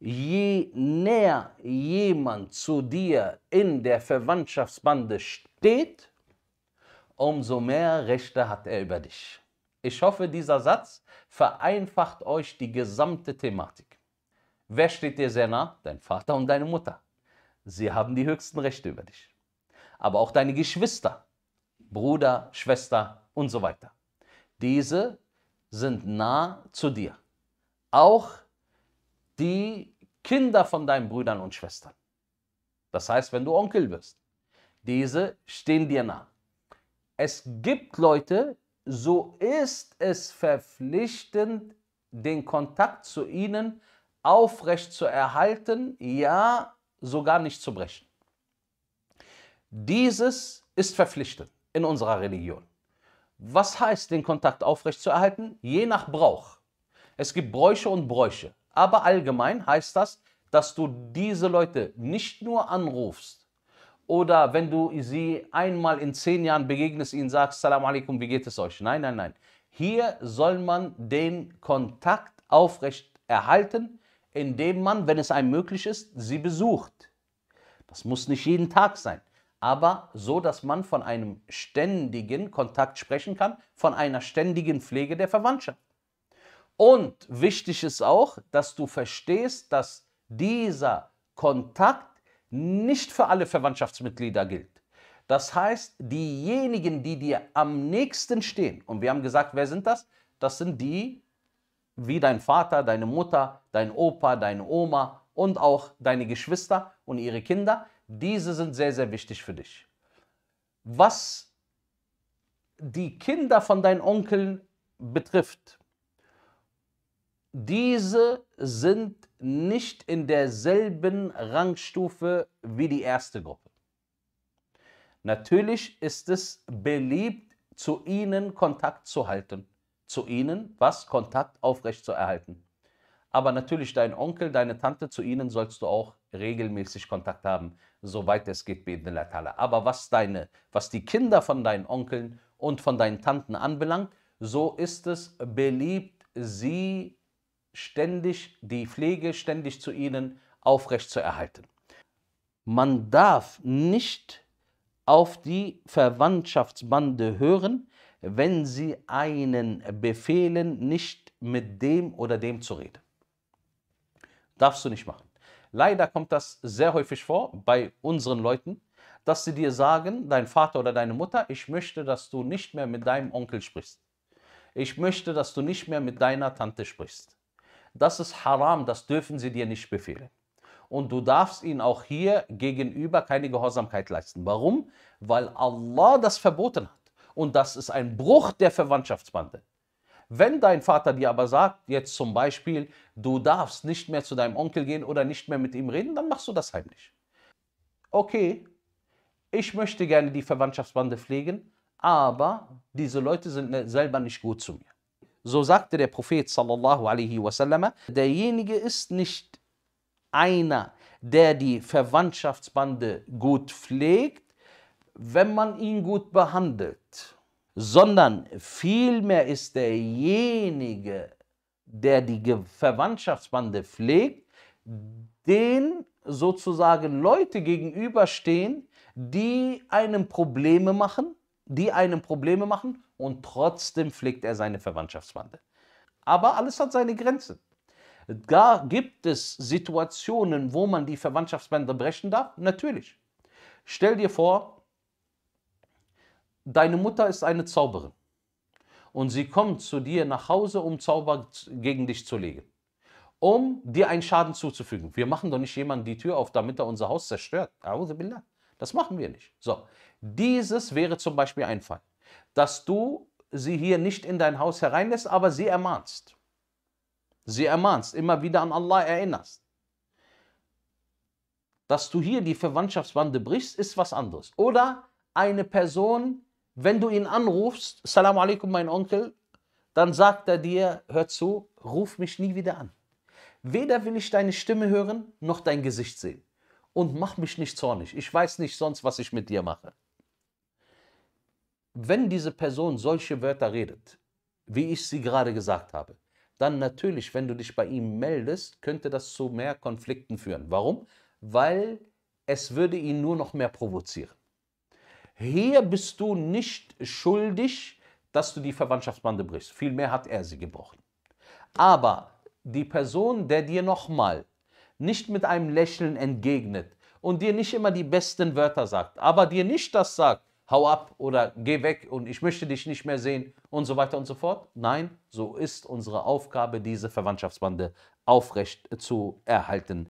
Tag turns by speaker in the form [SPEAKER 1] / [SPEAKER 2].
[SPEAKER 1] je näher jemand zu dir in der Verwandtschaftsbande steht, umso mehr Rechte hat er über dich. Ich hoffe, dieser Satz vereinfacht euch die gesamte Thematik. Wer steht dir sehr nah? Dein Vater und deine Mutter. Sie haben die höchsten Rechte über dich. Aber auch deine Geschwister, Bruder, Schwester und so weiter. Diese sind nah zu dir. Auch die Kinder von deinen Brüdern und Schwestern. Das heißt, wenn du Onkel bist, diese stehen dir nah. Es gibt Leute, so ist es verpflichtend, den Kontakt zu ihnen aufrecht zu erhalten, ja, sogar nicht zu brechen. Dieses ist verpflichtend in unserer Religion. Was heißt, den Kontakt aufrecht zu erhalten? Je nach Brauch. Es gibt Bräuche und Bräuche. Aber allgemein heißt das, dass du diese Leute nicht nur anrufst oder wenn du sie einmal in zehn Jahren begegnest, ihnen sagst, Salam alaikum, wie geht es euch? Nein, nein, nein. Hier soll man den Kontakt aufrecht erhalten, indem man, wenn es einem möglich ist, sie besucht. Das muss nicht jeden Tag sein, aber so, dass man von einem ständigen Kontakt sprechen kann, von einer ständigen Pflege der Verwandtschaft. Und wichtig ist auch, dass du verstehst, dass dieser Kontakt nicht für alle Verwandtschaftsmitglieder gilt. Das heißt, diejenigen, die dir am nächsten stehen, und wir haben gesagt, wer sind das? Das sind die, wie dein Vater, deine Mutter, dein Opa, deine Oma und auch deine Geschwister und ihre Kinder. Diese sind sehr, sehr wichtig für dich. Was die Kinder von deinen Onkeln betrifft, diese sind nicht in derselben Rangstufe wie die erste Gruppe. Natürlich ist es beliebt, zu ihnen Kontakt zu halten, zu ihnen was Kontakt aufrecht zu erhalten. Aber natürlich dein Onkel, deine Tante, zu ihnen sollst du auch regelmäßig Kontakt haben, soweit es geht, Ta'ala. Aber was deine, was die Kinder von deinen Onkeln und von deinen Tanten anbelangt, so ist es beliebt, sie ständig die Pflege ständig zu ihnen aufrecht zu erhalten. Man darf nicht auf die Verwandtschaftsbande hören, wenn sie einen befehlen, nicht mit dem oder dem zu reden. Darfst du nicht machen. Leider kommt das sehr häufig vor bei unseren Leuten, dass sie dir sagen, dein Vater oder deine Mutter, ich möchte, dass du nicht mehr mit deinem Onkel sprichst. Ich möchte, dass du nicht mehr mit deiner Tante sprichst das ist haram, das dürfen sie dir nicht befehlen. Und du darfst ihnen auch hier gegenüber keine Gehorsamkeit leisten. Warum? Weil Allah das verboten hat. Und das ist ein Bruch der Verwandtschaftsbande. Wenn dein Vater dir aber sagt, jetzt zum Beispiel, du darfst nicht mehr zu deinem Onkel gehen oder nicht mehr mit ihm reden, dann machst du das heimlich. Okay, ich möchte gerne die Verwandtschaftsbande pflegen, aber diese Leute sind ne, selber nicht gut zu mir. So sagte der Prophet sallallahu alaihi wasallam, derjenige ist nicht einer, der die Verwandtschaftsbande gut pflegt, wenn man ihn gut behandelt, sondern vielmehr ist derjenige, der die Verwandtschaftsbande pflegt, den sozusagen Leute gegenüberstehen, die einem Probleme machen, die einem Probleme machen und trotzdem pflegt er seine Verwandtschaftsbande. Aber alles hat seine Grenze. Da gibt es Situationen, wo man die Verwandtschaftsbänder brechen darf? Natürlich. Stell dir vor, deine Mutter ist eine Zauberin und sie kommt zu dir nach Hause, um Zauber gegen dich zu legen, um dir einen Schaden zuzufügen. Wir machen doch nicht jemandem die Tür auf, damit er unser Haus zerstört. Billah. Das machen wir nicht. So, dieses wäre zum Beispiel ein Fall, dass du sie hier nicht in dein Haus hereinlässt, aber sie ermahnst. Sie ermahnst, immer wieder an Allah erinnerst. Dass du hier die Verwandtschaftsbande brichst, ist was anderes. Oder eine Person, wenn du ihn anrufst, Salam alaikum, mein Onkel, dann sagt er dir, hör zu, ruf mich nie wieder an. Weder will ich deine Stimme hören, noch dein Gesicht sehen und mach mich nicht zornig. Ich weiß nicht sonst, was ich mit dir mache. Wenn diese Person solche Wörter redet, wie ich sie gerade gesagt habe, dann natürlich, wenn du dich bei ihm meldest, könnte das zu mehr Konflikten führen. Warum? Weil es würde ihn nur noch mehr provozieren. Hier bist du nicht schuldig, dass du die Verwandtschaftsbande brichst. Vielmehr hat er sie gebrochen. Aber die Person, der dir nochmal nicht mit einem Lächeln entgegnet und dir nicht immer die besten Wörter sagt, aber dir nicht das sagt, hau ab oder geh weg und ich möchte dich nicht mehr sehen und so weiter und so fort. Nein, so ist unsere Aufgabe, diese Verwandtschaftsbande aufrecht zu erhalten.